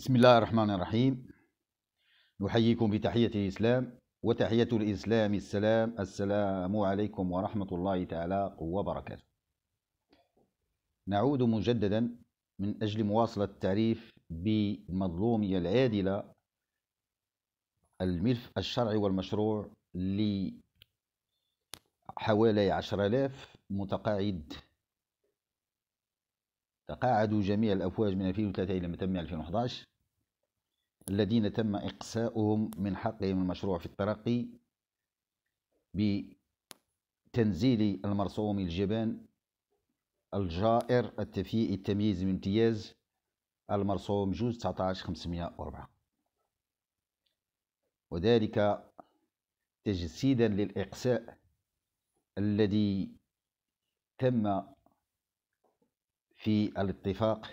بسم الله الرحمن الرحيم نحييكم بتحية الإسلام وتحية الإسلام السلام السلام عليكم ورحمة الله تعالى وبركاته نعود مجددا من أجل مواصلة التعريف بمظلومية العادلة الملف الشرعي والمشروع لحوالي عشر آلاف متقاعد تقاعدوا جميع الأفواج من 2003 إلى ما 2011 الذين تم إقساؤهم من حقهم المشروع في الترقي بتنزيل المرسوم الجبان الجائر التفيئي التمييز الامتياز المرسوم جوز 19504 وذلك تجسيدا للإقساء الذي تم في الاتفاق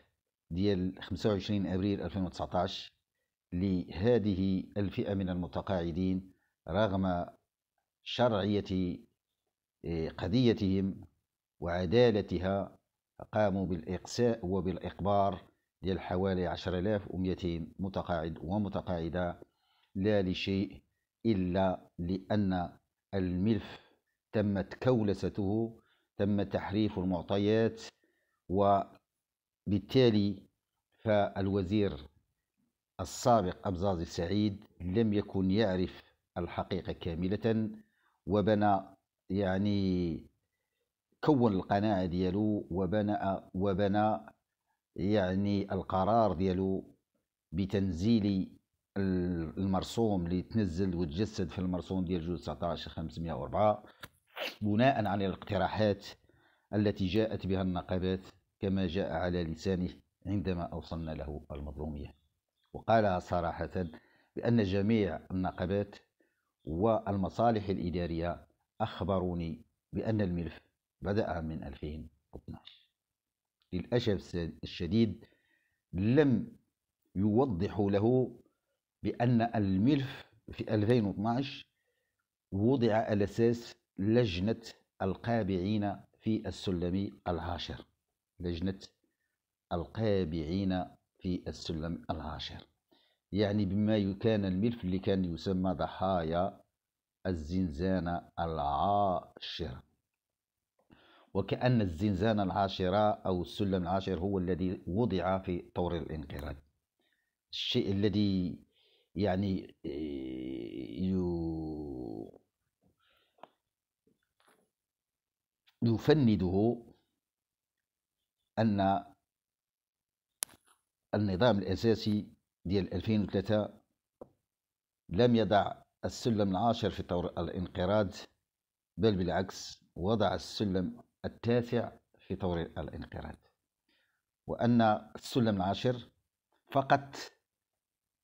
ديال 25 ابريل 2019 لهذه الفئه من المتقاعدين رغم شرعيه آه، قضيتهم وعدالتها قاموا بالإقساء وبالإقبار ديال حوالي 10200 متقاعد ومتقاعدة لا لشيء إلا لأن الملف تمت كولسته تم تحريف المعطيات وبالتالي فالوزير السابق أبزازي سعيد لم يكن يعرف الحقيقة كاملة وبنى يعني كون القناعة ديالو وبنى وبنى يعني القرار ديالو بتنزيل المرسوم اللي تنزل وتجسد في المرسوم ديال جوج 19 بناء على الاقتراحات التي جاءت بها النقابات كما جاء على لسانه عندما أوصلنا له المظلومية وقالها صراحة بأن جميع النقابات والمصالح الإدارية أخبروني بأن الملف بدأ من 2012 للأسف الشديد لم يوضحوا له بأن الملف في 2012 وضع على أساس لجنة القابعين في السلم العاشر لجنة القابعين في السلم العاشر يعني بما كان الملف اللي كان يسمى ضحايا الزنزانة العاشرة وكأن الزنزانة العاشرة أو السلم العاشر هو الذي وضع في طور الانقراض الشيء الذي يعني آه، يو يفنده أن النظام الأساسي ديال 2003 لم يضع السلم العاشر في طور الانقراض بل بالعكس وضع السلم التاسع في طور الانقراض وأن السلم العاشر فقط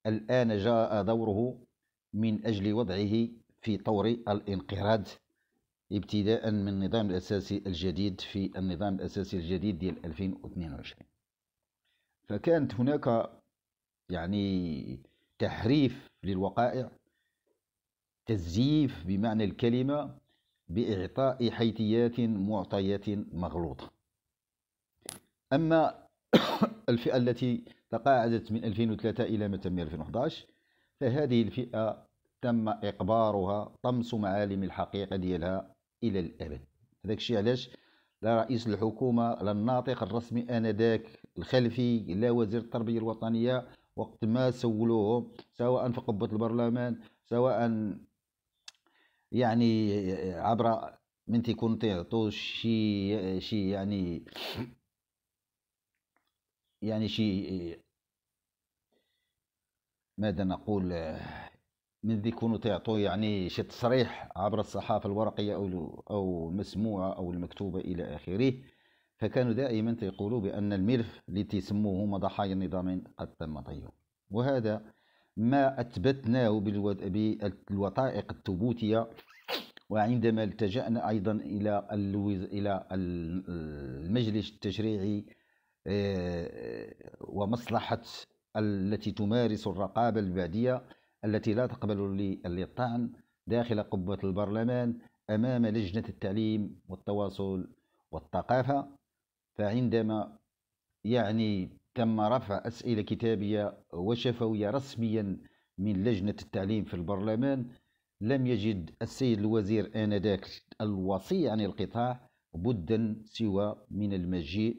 الآن جاء دوره من أجل وضعه في طور الانقراض ابتداء من النظام الأساسي الجديد في النظام الأساسي الجديد ديال 2022 فكانت هناك يعني تحريف للوقائع تزييف بمعنى الكلمة بإعطاء حيثيات معطيات مغلوطة أما الفئة التي تقاعدت من 2003 إلى ما تم 2011 فهذه الفئة تم إقبارها طمس معالم الحقيقة ديالها إلى الأبد هذاك الشيء علاش لا رئيس الحكومة لا الناطق الرسمي آنذاك الخلفي لا وزير التربية الوطنية وقت ما سولوه سواء في قبة البرلمان سواء يعني عبر من تيكون تيعطو شي شي يعني يعني شي ماذا نقول من ذي يكونوا تعطوا يعني شي تصريح عبر الصحافه الورقيه او او المسموعه او المكتوبه الى اخره فكانوا دائما تيقولوا بان الملف اللي تيسموه هما ضحايا النظامين قد تم طيه وهذا ما اثبتناه بالوثائق الثبوتيه وعندما التجأنا ايضا الى الى المجلس التشريعي آه، ومصلحه التي تمارس الرقابه البعديه التي لا تقبل للطعن داخل قبة البرلمان أمام لجنة التعليم والتواصل والثقافة فعندما يعني تم رفع أسئلة كتابية وشفوية رسميا من لجنة التعليم في البرلمان لم يجد السيد الوزير آنذاك الوصي عن القطاع بدا سوى من المجيء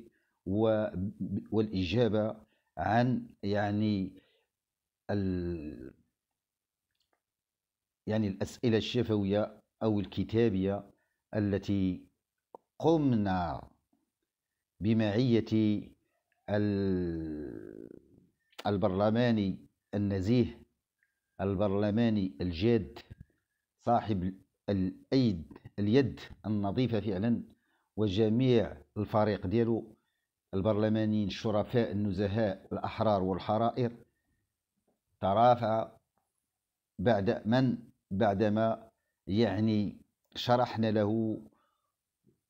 والإجابة عن يعني يعني الأسئلة الشفوية أو الكتابية التي قمنا بمعية البرلماني النزيه البرلماني الجاد صاحب الأيد اليد النظيفة فعلا وجميع الفريق ديالو البرلمانيين الشرفاء النزهاء الأحرار والحرائر ترافع بعد من بعدما يعني شرحنا له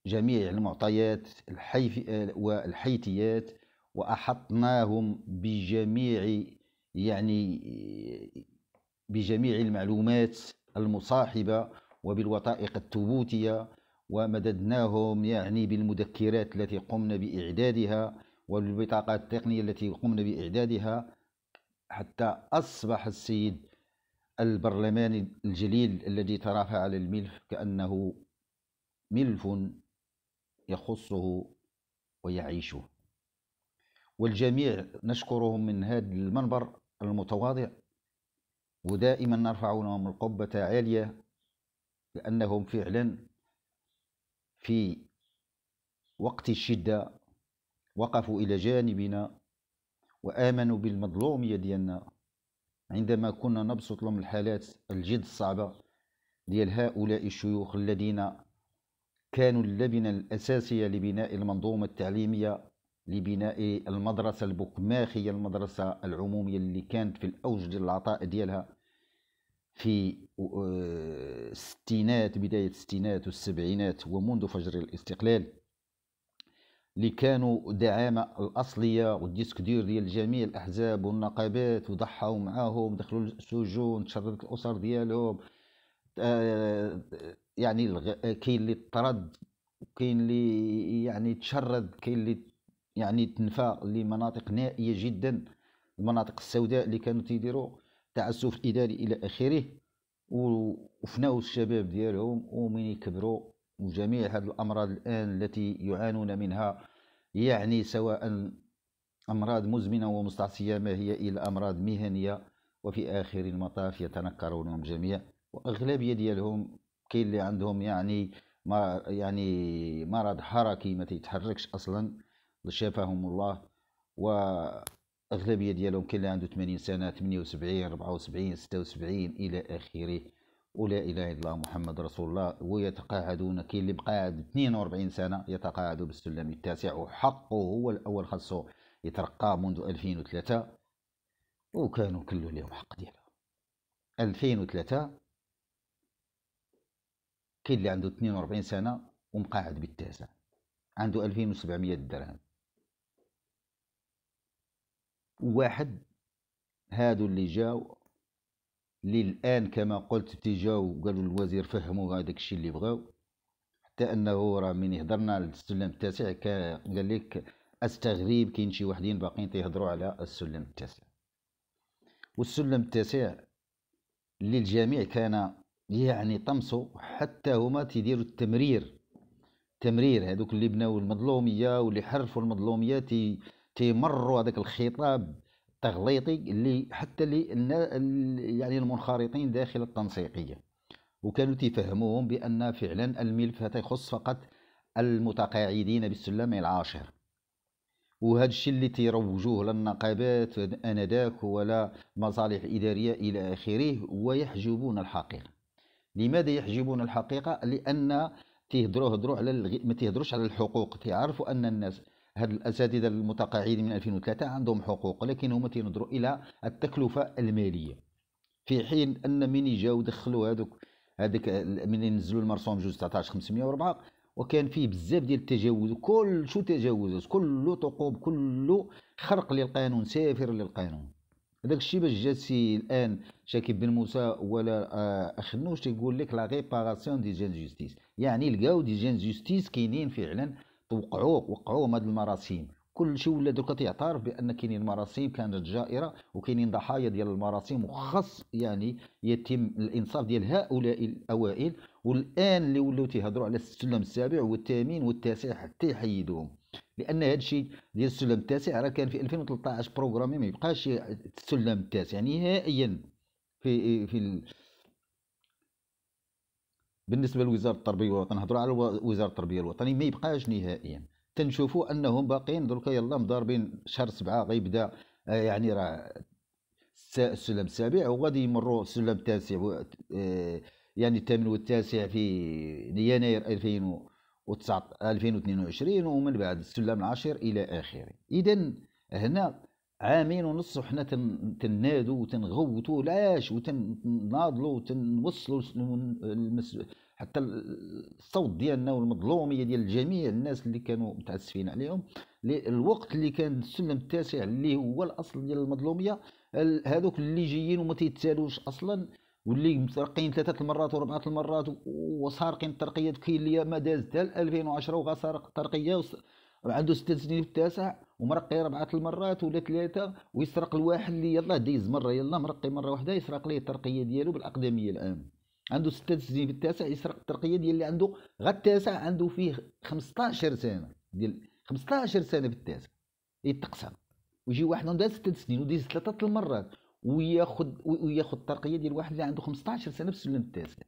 جميع المعطيات الحيف والحيتيات وأحطناهم بجميع يعني بجميع المعلومات المصاحبة وبالوثائق الثبوتية ومددناهم يعني بالمذكرات التي قمنا بإعدادها والبطاقات التقنية التي قمنا بإعدادها حتى أصبح السيد البرلمان الجليل الذي ترافع على الملف كأنه ملف يخصه ويعيشه والجميع نشكرهم من هذا المنبر المتواضع ودائما نرفع لهم القبة عالية لأنهم فعلا في وقت الشدة وقفوا إلى جانبنا وآمنوا بالمظلومية ديالنا عندما كنا نبسط لهم الحالات الجد الصعبة ديال هؤلاء الشيوخ الذين كانوا اللبنة الأساسية لبناء المنظومة التعليمية لبناء المدرسة البكماخية المدرسة العمومية اللي كانت في الأوج ديال العطاء ديالها في الستينات آه، بداية الستينات والسبعينات ومنذ فجر الاستقلال اللي كانوا دعامه الاصليه والديسك دير ديال جميع الاحزاب والنقابات وضحوا معاهم دخلوا السجون تشردت الاسر ديالهم آه، يعني كاين اللي طرد كاين اللي يعني تشرد كاين اللي يعني تنفى لمناطق نائيه جدا المناطق السوداء اللي كانوا تيديروا تعسف اداري الى اخره وفناو الشباب ديالهم ومن يكبروا وجميع هذه الأمراض الآن التي يعانون منها يعني سواء أمراض مزمنة ومستعصية ما هي إلا أمراض مهنية وفي آخر المطاف يتنكرونهم جميع وأغلبية ديالهم كاين اللي عندهم يعني ما يعني مرض حركي ما تيتحركش أصلا شافهم الله وأغلبية ديالهم كاين اللي عنده 80 سنة 78 74 76 إلى آخره ولا اله الا الله محمد رسول الله ويتقاعدون كاين اللي بقى 42 سنه يتقاعد بالسلم التاسع وحقه هو الاول خاصو يترقى منذ 2003 وكانوا كلوا اليوم حق ديالها 2003 كاين اللي عنده 42 سنه ومقاعد بالتاسع عنده 2700 درهم واحد هادو اللي جاو اللي الان كما قلت تيجاو قالوا الوزير فهموا هذاك الشيء اللي بغاو حتى انه راه من هضرنا للسلم التاسع قال لك استغريب كاين شي وحدين باقيين تيهضروا على السلم التاسع والسلم التاسع اللي الجميع كان يعني طمسوا حتى هما تيديروا التمرير تمرير هذوك اللي بناو المظلوميه واللي حرفوا المظلوميه تي تيمروا هذاك الخطاب تغليطي اللي حتى اللي يعني المنخرطين داخل التنسيقيه وكانوا تيفهموهم بان فعلا الملف تخص يخص فقط المتقاعدين بالسلم العاشر وهذا الشيء اللي تيروجوه للنقابات انذاك ولا مصالح اداريه الى اخره ويحجبون الحقيقه لماذا يحجبون الحقيقه لان تيهضروا هضروا على الغ... ما تيهضروش على الحقوق تيعرفوا ان الناس هاد الاساتذه المتقاعدين من 2003 عندهم حقوق لكن هما تينظروا الى التكلفه الماليه في حين ان من جاو دخلوا هذوك هذيك من نزلوا المرسوم جوج 19 504 وكان فيه بزاف ديال التجاوز كل شو تجاوزات كله ثقوب كله خرق للقانون سافر للقانون هذاك الشيء باش جا سي الان شاكيب بن موسى ولا آه، اخنوش تيقول لك لا ريباراسيون دي جين جوستيس يعني لقاو دي جين جوستيس كاينين فعلا وقعوا وقعوا هاد المراسيم كل شيء ولا دركا تيعترف بان كاينين مراسيم كانت جائره وكاينين ضحايا ديال المراسيم وخاص يعني يتم الانصاف ديال هؤلاء الاوائل والان اللي ولاو تيهضروا على السلم السابع والثامن والتاسع حتى يحيدوهم لان هذا الشيء ديال السلم التاسع راه كان في 2013 بروغرامي ما يبقاش السلم التاسع نهائيا يعني في في بالنسبه لوزاره التربيه والوطن نهضروا على وزاره التربيه الوطنيه ما يبقاش نهائيا تنشوفوا انهم باقيين دركا يلا مضاربين شهر سبعه غيبدا آه، يعني راه السلم السابع وغادي يمروا السلم التاسع آه، يعني الثامن والتاسع في يناير 2019 2022 ومن بعد السلم العاشر الى اخره اذا هنا عامين ونص وحنا تنادوا وتنغوتوا لاش وتناضلوا وتنوصلوا المس... حتى الصوت ديالنا والمظلوميه ديال جميع الناس اللي كانوا متعسفين عليهم الوقت اللي كان السلم التاسع اللي هو الاصل ديال المظلوميه هذوك اللي جايين وما تيتسالوش اصلا واللي مسرقين ثلاثه المرات وربعه المرات وسارقين الترقيه كاين اللي ما داز حتى 2010 وغا سارق الترقيه وعنده ست سنين في التاسع ومرقي ربعة المرات ولا ثلاثة ويسرق الواحد اللي يلا دايز مرة يلا مرقي مرة واحدة يسرق ليه الترقية ديالو بالأقدمية الآن عنده ستة سنين في التاسع يسرق الترقية ديال اللي عنده غا التاسع عنده فيه 15 سنة ديال 15 سنة في التاسع يتقسم ويجي واحد عنده ستة سنين وديز ثلاثة المرات وياخد وياخد الترقية ديال واحد اللي عنده 15 سنة في السلم التاسع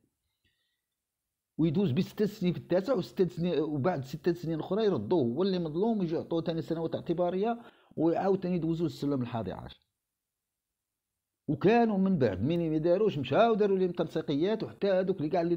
ويدوز بست سنين في التاسع وست سنين وبعد ست سنين اخرى يردوه هو اللي مظلوم يجي يعطوه ثاني سنوات اعتباريه وعاوتاني يدوزوا للسلم الحادي عشر وكانوا من بعد مين ما داروش مشاو داروا لهم تنسيقيات وحتى هذوك اللي كاع اللي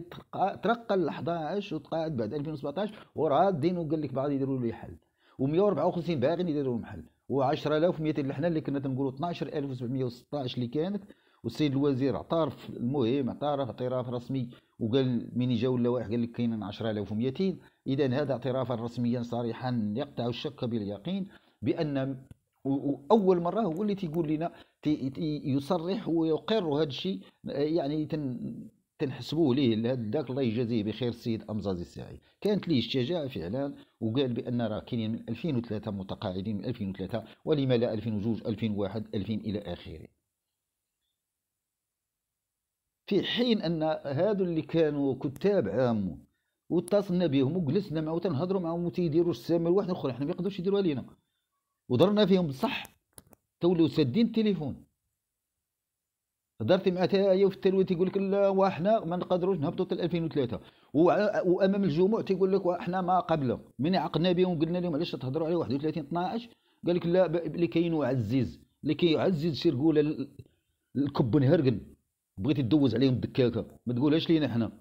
ترقى ل 11 وتقاعد بعد 2017 ورادين وقال لك بعض يديروا له حل و154 باغين يديروا لهم حل و10200 اللي حنا اللي كنا تنقولوا 12716 اللي كانت والسيد الوزير اعترف المهم اعترف اعتراف رسمي وقال من جاو اللوائح قال لك كاين 10000 و200 اذا هذا اعترافا رسميا صريحا يقطع الشك باليقين بان واول مره هو اللي تيقول لنا تي يصرح ويقر هذا الشيء يعني تن تنحسبوه ليه ذاك الله يجازيه بخير السيد امزازي الساعي كانت ليه الشجاعه فعلا وقال بان راه كاينين من 2003 متقاعدين من 2003 ولما لا 2002 2001 2000 الى اخره في حين ان هادو اللي كانوا كتاب عام واتصلنا بهم وجلسنا معاهم وتنهضروا معاهم وتيديروا السام لواحد اخر حنا ما يقدروش يديروها لينا وضرنا فيهم بصح تولوا سادين التليفون هضرتي مع تايا في التلوي تيقول لك لا وحنا ما نقدروش نهبطوا حتى 2003 وامام الجموع تيقول لك وحنا ما قبله من عقدنا بهم قلنا لهم علاش تهضروا على 31 12 قال لك لا اللي كاين وعزيز اللي كيعزز شي الكب نهرقن بغيتي تدوز عليهم الدكاكه ما تقولهاش لينا حنا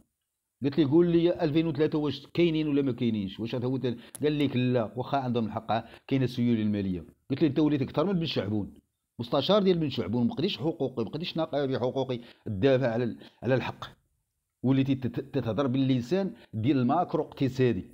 قلت لي قول لي 2003 واش كاينين ولا ما كاينينش واش هو قال لك لا واخا عندهم الحق كاينه السيوله الماليه قلت لي انت وليت اكثر من بن شعبون مستشار ديال بن شعبون ما قديش حقوقي ما قديش ناقي بحقوقي الدافع على على الحق وليتي تتهضر باللسان ديال الماكرو اقتصادي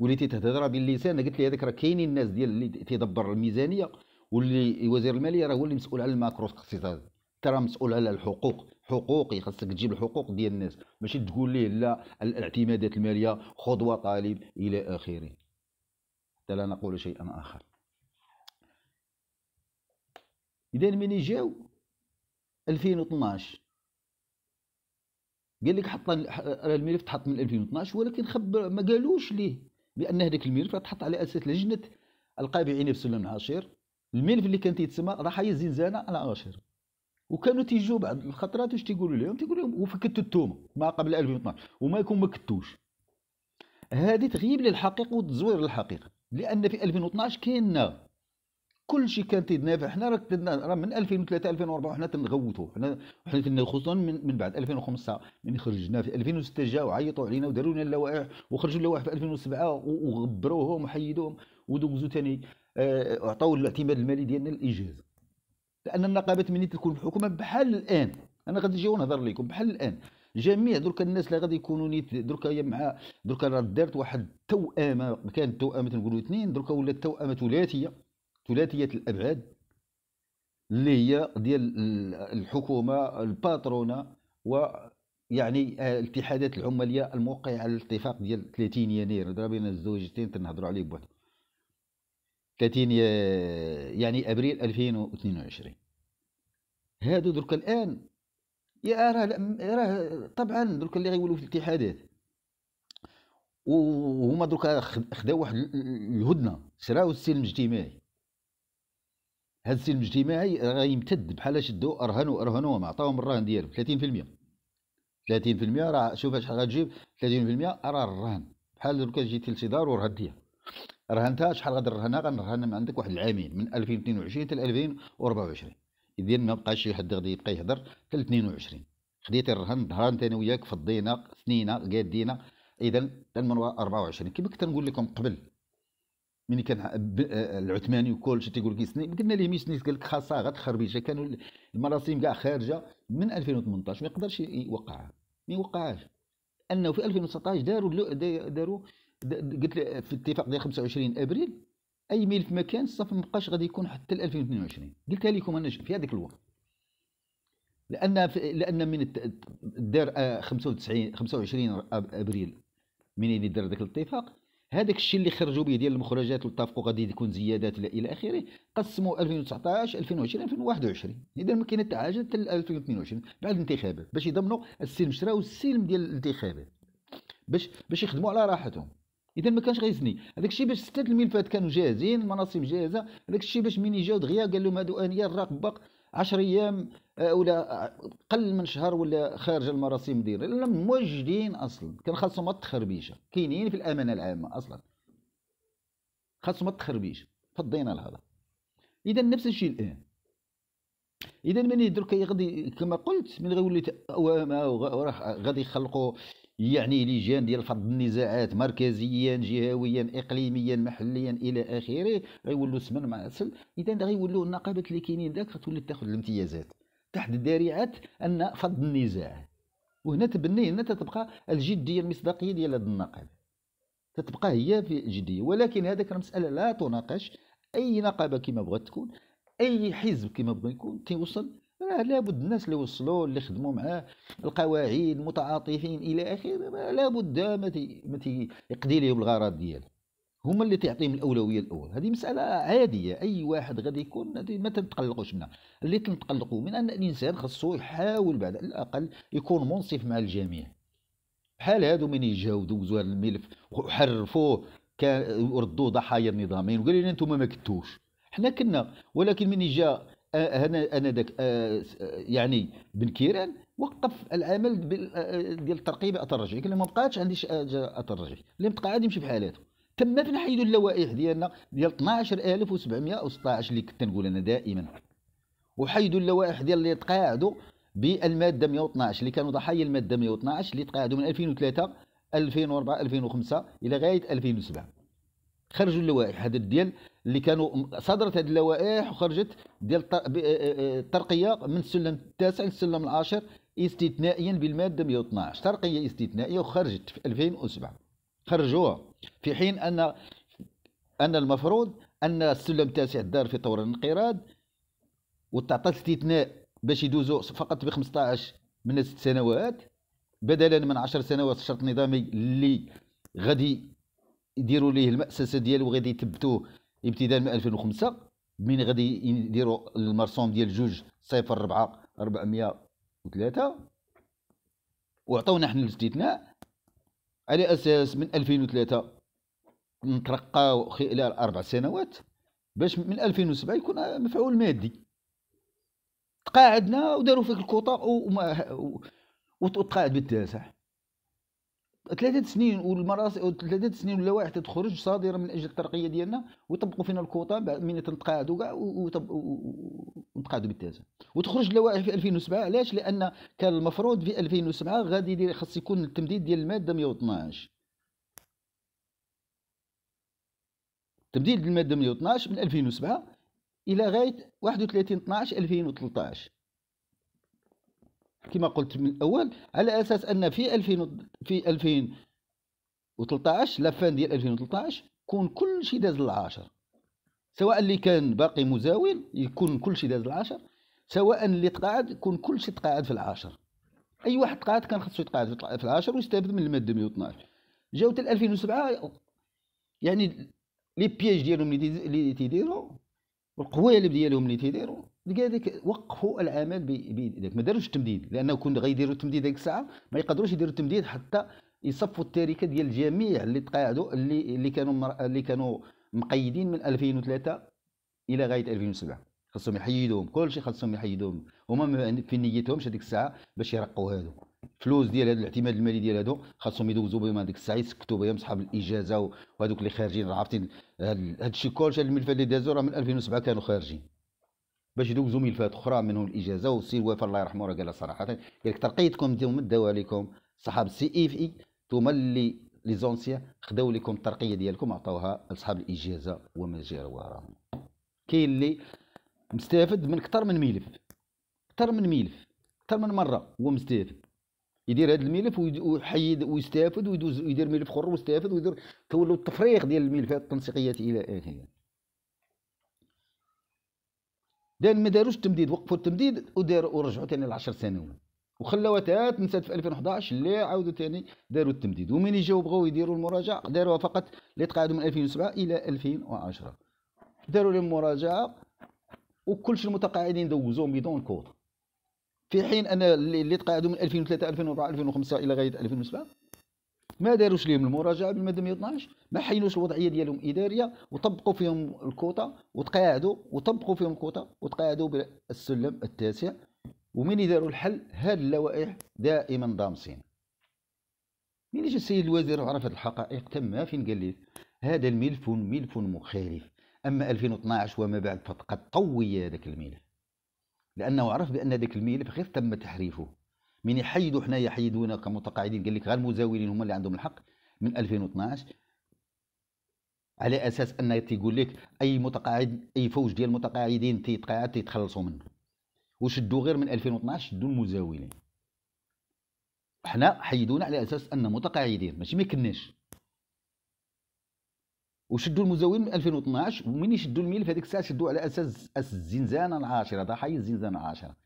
وليتي تتهضر باللسان قلت لي هذاك راه كاينين الناس ديال اللي تيدبر الميزانيه واللي وزير الماليه راه هو اللي مسؤول على الماكرو اقتصادي ترى مسؤول على الحقوق حقوقي خاصك تجيب الحقوق ديال الناس ماشي تقول ليه لا الاعتمادات الماليه خذ وطالب الى اخره حتى لا نقول شيئا اخر اذا من جاو 2012 قال لك حط الملف تحط من 2012 ولكن خبر ما قالوش ليه بان هذاك الملف تحط على اساس لجنه القابعين بسلم العاشر الملف اللي كانت يتسمى ضحايا الزنزانه العاشره وكانوا تيجوا بعض الخطرات واش تيقولوا لهم تيقولوا لهم وفكت التومه ما قبل 2012 وما يكون ما كتوش هذه تغيب للحقيقه وتزوير للحقيقه لان في 2012 كاين كل شيء كان تيدنافع حنا راك راه من 2003 2004 حنا تنغوتوا حنا حنا خصوصا من, من بعد 2005 من خرجنا في 2006 جاو عيطوا علينا وداروا لنا اللوائح وخرجوا اللوائح في 2007 وغبروهم وحيدوهم ودوزوا ثاني اعطوا آه، الاعتماد المالي ديالنا للاجازه لان النقابات مني تكون في الحكومه بحال الان انا غادي نجي ونهضر لكم بحال الان جميع درك الناس اللي غادي يكونوا نيت درك مع درك راه دارت واحد التوامه كانت توامه نقولوا اثنين درك ولات توامه ثلاثيه ثلاثيه الابعاد اللي هي ديال الحكومه الباترونه و يعني آه، الاتحادات العماليه الموقعه على الاتفاق ديال 30 يناير هضره بين الزوجتين تنهضروا عليه بواحد 30 يعني ابريل 2022 هادو درك الان يا راه راه طبعا درك اللي غيولوا في الاتحادات وهما درك خداو واحد الهدنه شراو السلم الاجتماعي هاد السلم الاجتماعي غيمتد بحال شدو ارهنوا ارهنوا ما عطاوهم الرهن ديالو 30% 30% راه شوف شحال غتجيب 30% راه الرهن بحال درك جيتي لشي دار ورهديها رهنتها شحال غادي نرهنها غنرهن من عندك واحد العامين من 2022 حتى 2024 اذا ما بقاش شي حد غادي يبقى يهضر حتى 22 خديتي الرهن انت انا وياك فضينا سنينا قادينا اذا من 24 كما كنت نقول لكم قبل ملي كان العثماني وكل شيء تيقول لك سنين قلنا ليه ميسني قال لك خاصه غتخربيشه كانوا المراسيم كاع خارجه من 2018 ما يقدرش يوقعها ما يوقعهاش انه في 2019 داروا داروا قلت لي في اتفاق ديال 25 ابريل اي ملف ما كان الصف ما بقاش غادي يكون حتى 2022 قلتها لكم انا في هذاك الوقت لان في لان من دار 95 25 ابريل من اللي دار ذاك الاتفاق هذاك الشيء اللي خرجوا به ديال المخرجات واتفقوا غادي تكون زيادات الى اخره قسموا 2019 2020 2021 اذا ما كاين حتى حاجه حتى 2022 بعد الانتخابات باش يضمنوا السلم الشراء السلم ديال الانتخابات باش باش يخدموا على راحتهم اذا ما كانش غيزني هذاك الشيء باش سته الملفات كانوا جاهزين المناصب جاهزه هذاك الشيء باش مين جاو دغيا قال لهم هادو انيا الراق باق 10 ايام آه، ولا قل من شهر ولا خارج المراسم ديالنا لا موجدين اصلا كان خاصهم التخربيشه كاينين في الامانه العامه اصلا خاصهم التخربيشه فضينا لهذا اذا نفس الشيء الان اذا من يدرك غادي كما قلت من غيولي اوهام آه، وراح غادي يخلقوا يعني لجان ديال فض النزاعات مركزيا جهويا اقليميا محليا الى اخره غيولوا سمن مع عسل اذا غيولوا النقابات اللي كاينين داك غتولي تاخذ الامتيازات تحت ذريعه ان فض النزاع وهنا تبني هنا تتبقى الجديه المصداقيه ديال هذه النقابه تتبقى هي في الجديه ولكن هذاك المساله لا تناقش اي نقابه كما بغات تكون اي حزب كما بغى يكون تيوصل راه لابد الناس اللي وصلوا اللي خدموا معاه القواعد المتعاطفين الى اخره لابد ما ما يقضي لهم الغرض ديالو هما اللي تعطيهم الاولويه الاول هذه مساله عاديه اي واحد غادي يكون ما تنتقلقوش منها اللي تنتقلقوا من ان الانسان خصو يحاول بعد على الاقل يكون منصف مع الجميع بحال هادو من يجاو دوزوا هذا الملف وحرفوه كان ضحايا النظامين وقالوا لنا انتم ما كنتوش حنا كنا ولكن من جا انا أه، انا داك أه، يعني بن كيران وقف العمل أه، ديال الترقيب اثر الرجعي قال ما بقاتش عندي اثر الرجعي اللي بقى غادي يمشي بحال هذا تما فين حيدوا اللوائح ديالنا ديال 12716 اللي كنت نقول انا دائما وحيدوا اللوائح ديال اللي تقاعدوا بالماده 112 اللي كانوا ضحايا الماده 112 اللي تقاعدوا من 2003 2004 2005 الى غايه 2007 خرجوا اللوائح هذا ديال اللي كانوا صدرت هذه اللوائح وخرجت ديال الترقيه من السلم التاسع للسلم العاشر استثنائيا بالماده 112 ترقيه استثنائيه وخرجت في 2007 خرجوها في حين ان ان المفروض ان السلم التاسع دار في طور الانقراض وتعطى استثناء باش يدوزوا فقط ب 15 من ست سنوات بدلا من 10 سنوات الشرط النظامي اللي غادي يديروا ليه المأسسة ديالو غادي يثبتوه ابتداء من 2005 من غادي يديروا المرسوم ديال جوج صفر ربعة 403 وعطونا حنا الاستثناء على أساس من 2003 نترقاو خلال أربع سنوات باش من 2007 يكون مفعول مادي تقاعدنا وداروا فيك الكوطه وما وتقاعد بالتاسع ثلاثة سنين والمراس ثلاثة سنين ولا واحد تخرج صادرة من أجل الترقية ديالنا ويطبقوا فينا الكوطة من تنتقادوا كاع ونتقادوا بالتازة وتخرج اللوائح في 2007 علاش لأن كان المفروض في 2007 غادي يدير خاص يكون التمديد ديال المادة 112 تمديد المادة 112 من 2007 إلى غاية 31 12 2013 كما قلت من الأول على أساس أن في 2000 في 2013 لافان ديال 2013 يكون كل شيء داز ال10 سواء اللي كان باقي مزاول يكون كل شيء داز ال10 سواء اللي تقاعد يكون كل شيء تقاعد في العاشر اي واحد تقاعد كان خصو يتقاعد في العاشر ويستافد من الماده 112 جاو حتى 2007 يعني لي بيج ديالهم اللي تيديروا والقوه اللي ديالهم اللي تيديروا لقى وقفوا العمل بيدك ما داروش التمديد لانه كون غيديروا التمديد ديك الساعه ما يقدروش يديروا التمديد حتى يصفوا التركه ديال الجميع اللي تقاعدوا اللي اللي كانوا مر... اللي كانوا مقيدين من 2003 الى غايه 2007 خاصهم يحيدوهم كلشي خاصهم يحيدوهم هما في نيتهمش هذيك الساعه باش يرقوا هادو الفلوس ديال هذا الاعتماد المالي ديال هادو خاصهم يدوزوا بهم هذيك الساعه يسكتوا بهم صحاب الاجازه وهذوك اللي خارجين راه عارفين هذا الشيء كلش هاد الملفات اللي دازوا راه من 2007 كانوا خارجين باش يدوزوا ملفات اخرى منهم الاجازه والسي وفر الله يرحمه راه قالها صراحه قال لك ترقيتكم انتم داو عليكم صحاب السي اف اي انتوما اللي لي زونسيان خداو لكم الترقيه ديالكم عطاوها لصحاب الاجازه وما جرى وراهم كاين اللي مستافد من اكثر من ملف اكثر من ملف اكثر من مره هو مستافد يدير هذا الملف ويحيد ويستافد ويدوز ويدير ملف اخر ويستافد ويدير تولوا التفريغ ديال الملفات التنسيقيات الى اخره دان ما داروش التمديد وقفوا التمديد ودار ورجعوا ثاني ل 10 سنوات وخلاوها تا تنسات في 2011 اللي عاودوا ثاني داروا التمديد ومن جاو بغاو يديروا المراجعه داروها فقط اللي تقاعدوا من 2007 الى 2010 داروا لهم مراجعه وكلش المتقاعدين دوزوهم بدون كوطه في حين ان اللي تقاعدوا من 2003 2004 2005 الى غايه 2007 ما داروش لهم المراجعه بالماده 112 ما حيلوش الوضعيه ديالهم اداريه وطبقوا فيهم الكوطه وتقاعدوا وطبقوا فيهم الكوطه وتقاعدوا بالسلم التاسع ومن يداروا الحل هاد اللوائح دائما ضامسين مين جا السيد الوزير عرف هاد الحقائق تما فين قال لي هذا الملف ملف مخالف اما 2012 وما بعد فقد قوي هذاك الملف لانه عرف بان ذاك الملف غير تم تحريفه من يحيدوا حنايا يحيدونا كمتقاعدين قال لك غير المزاولين هما اللي عندهم الحق من 2012 على اساس انه تيقول لك اي متقاعد اي فوج ديال المتقاعدين تيتقاعد تيتخلصوا منه وشدوا غير من 2012 شدوا المزاولين حنا حيدونا على اساس ان متقاعدين ماشي ما كناش وشدوا المزاولين من 2012 ومين يشدوا الملف هذيك الساعه شدوا على اساس الزنزانه العاشره ضحايا الزنزانه العاشره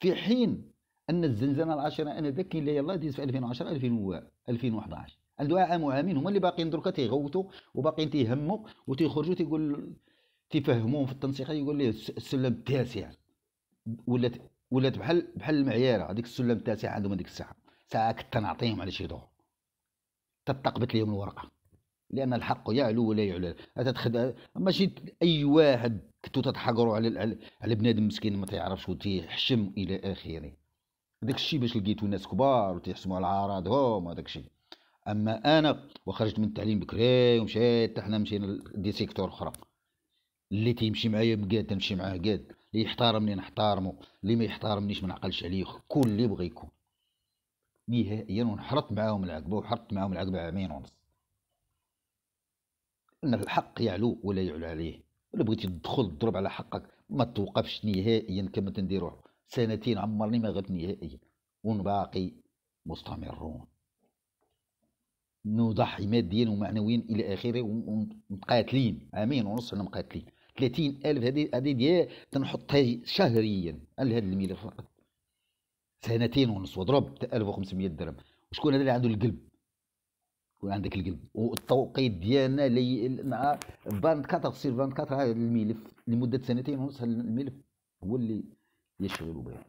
في حين ان الزنزانه العاشره انا ذاك كاين يلاه ديز في 2010 2011 عندو عام وعامين هما اللي باقيين دركا تيغوتوا وباقيين تيهموا وتيخرجوا تيقول تيفهموهم في التنسيق يقول ليه السلم التاسع ولات ولات بحال بحال المعياره هذيك السلم التاسع عندهم هذيك الساعه ساعه كنت نعطيهم على شي دور تطقبت لهم الورقه لان الحق يعلو ولا يعلو تتخد... ماشي اي واحد كنتو تتحقروا على على, على بنادم مسكين ما تيعرفش وتيحشم الى اخره هذاك الشيء باش لقيتو ناس كبار وتيحسموا على عراضهم وهذاك الشيء اما انا وخرجت من التعليم بكري ومشيت حنا مشينا دي سيكتور اخرى اللي تيمشي معايا مقاد تمشي معاه قاد اللي يحترمني نحترمه اللي ما يحترمنيش ما نعقلش عليه كل اللي بغى يكون نهائيا ونحرط معاهم العقبه وحرطت معاهم العقبه عامين ونص ان الحق يعلو ولا يعلو عليه ولا بغيتي تدخل تضرب على حقك ما توقفش نهائيا كما تنديرو سنتين عمرني ما غبت نهائيا ونباقي مستمرون نضحي ماديا ومعنويا الى اخره ومقاتلين عامين ونص انا مقاتلين 30 الف هذه هذه ديال تنحطها شهريا على هذا الملف فقط سنتين ونص وضرب 1500 درهم وشكون هذا اللي عنده القلب وعندك القلب والتوقيت ديالنا لي... مع 24 سير 24 هذا الملف لمده سنتين ونص الملف هو اللي يشغل بها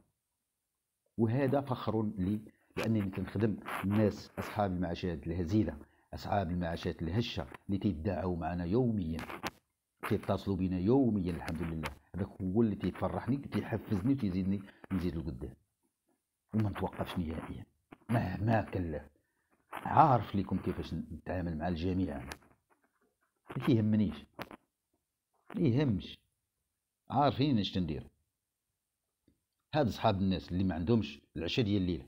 وهذا فخر لي لانني كنخدم الناس اصحاب المعاشات الهزيله اصحاب المعاشات الهشه اللي تيدعوا معنا يوميا تيتصلوا بنا يوميا الحمد لله هذاك هو اللي تيفرحني تيحفزني وتيزيدني نزيد لقدام وما نتوقفش نهائيا مهما كان عارف لكم كيفاش نتعامل مع الجميع انا ما كيهمنيش ما يهمش عارفين اش تندير هاد صحاب الناس اللي ما عندهمش العشاء ديال الليل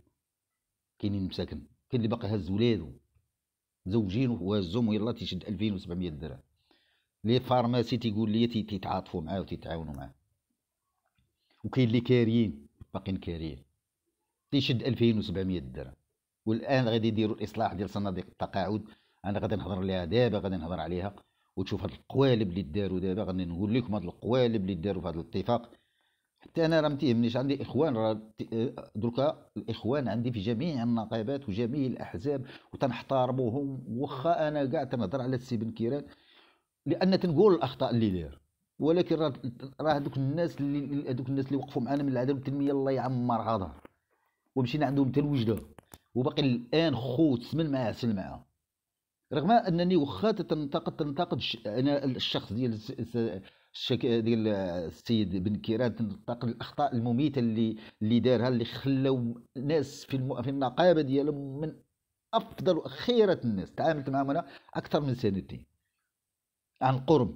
كاينين مساكن كاين اللي باقي هز ولادو زوجين وهزهم ويلا تيشد 2700 درهم لي فارماسي تيقول لي تيتعاطفوا معاه وتيتعاونوا معاه وكاين اللي كاريين باقيين كاريين تيشد 2700 درهم والان غادي يديروا الاصلاح ديال صناديق التقاعد انا غادي نهضر عليها دابا غادي نهضر عليها وتشوف هاد القوالب اللي داروا دابا غادي نقول لكم هاد القوالب اللي داروا في هاد الاتفاق حتى انا راه ما تيهمنيش عندي اخوان راه آه، دركا الاخوان عندي في جميع النقابات وجميع الاحزاب وتنحتارموهم واخا انا كاع تنهضر على السي بن كيران لان تنقول الاخطاء اللي دار ولكن راه راه دوك الناس اللي هذوك الناس اللي وقفوا معنا من العدم التنميه الله يعمرها ظهر ومشينا عندهم حتى الوجده وباقي الان خوت سمن معاه سمن معاه رغم انني واخا تنتقد تنتقد انا الشخص ديال الشك... ديال السيد بن كيران تنتقد الاخطاء المميته اللي اللي دارها اللي خلاو ناس في الم... في النقابه ديالهم من افضل وخيره الناس تعاملت معهم انا اكثر من سنتين عن قرب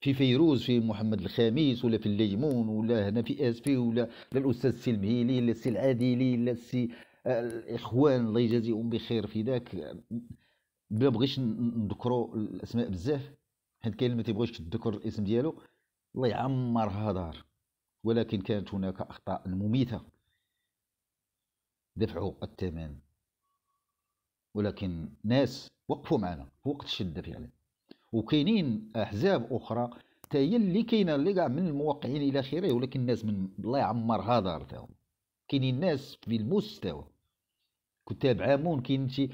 في فيروز في محمد الخامس ولا في الليمون ولا هنا في اسفي ولا الأستاذ سي السي المهيلي ولا السي العادلي ولا السي الاخوان الله يجازيهم بخير في ذاك بلا بغيتش نذكروا الاسماء بزاف حيت كاين اللي ما تيبغيش تذكر الاسم ديالو الله يعمرها دار ولكن كانت هناك اخطاء مميته دفعوا الثمن ولكن ناس وقفوا معنا في وقت الشده فعلا وكاينين احزاب اخرى حتى هي اللي كاينه اللي كاع من الموقعين الى اخره ولكن الناس من الله يعمرها دارتهم كاينين ناس في المستوى كتاب عامون كاين شي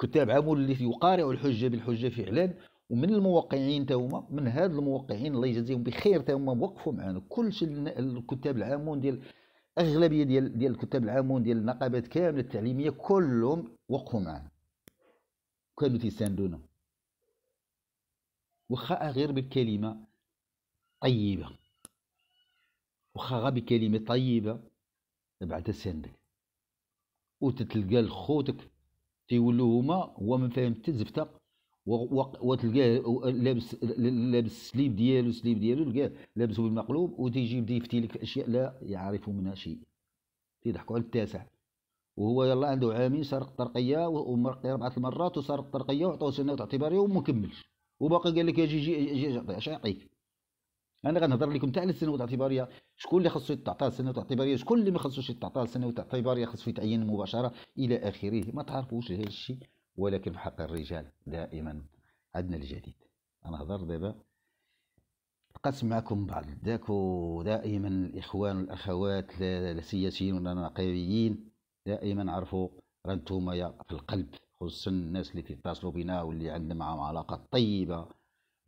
كتاب عامون اللي يقارع الحجه بالحجه فعلا ومن الموقعين تا هما من هاد الموقعين الله يجازيهم بخير تا هما وقفوا معنا كلشي الكتاب العامون ديال اغلبيه ديال ديال الكتاب العامون ديال النقابات كامله التعليميه كلهم وقفوا معنا كانوا تيساندونا واخا غير بالكلمه طيبه واخا غير بكلمه طيبه بعد سندك وتتلقى لخوتك تيولوا هما هو ما فاهم حتى زفته وتلقاه لابس لابس السليب ديالو السليب ديالو تلقاه لابسو بالمقلوب وتيجي يفتي لك اشياء لا يعرف منها شيء تيضحكوا على التاسع وهو يلا عنده عامين سرق طرقيه ومرق اربعه المرات وسرق طرقيه وعطوه سنه اعتباريه وما كملش وباقي قال لك اجي اجي اجي اعطيك انا غنهضر لكم تاع السنوات الاعتباريه شكون اللي خصو يتعطى السنوات الاعتباريه شكون اللي ما خصوش يتعطى السنوات الاعتباريه خصو يتعين مباشره الى اخره ما تعرفوش هذا الشيء ولكن في حق الرجال دائما عندنا الجديد انا هضر دابا قسم معكم بعض داكو دائما الاخوان والاخوات السياسيين والنقابيين دائما عرفوا رانتوما في القلب خصوصا الناس اللي تتصلوا بنا واللي عندنا معهم علاقه طيبه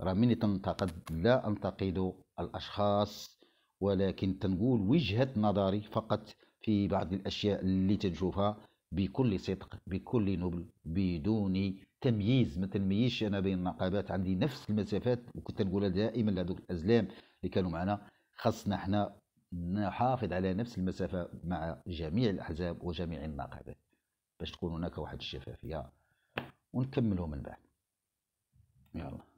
راه تنتقد لا أنتقد الأشخاص ولكن تنقول وجهة نظري فقط في بعض الأشياء اللي تنشوفها بكل صدق بكل نبل بدون تمييز ما تنميزش أنا بين النقابات عندي نفس المسافات وكنت نقولها دائما لهذوك الأزلام اللي كانوا معنا خاصنا احنا نحافظ على نفس المسافة مع جميع الأحزاب وجميع النقابات باش تكون هناك واحد الشفافية ونكملوا من بعد يلا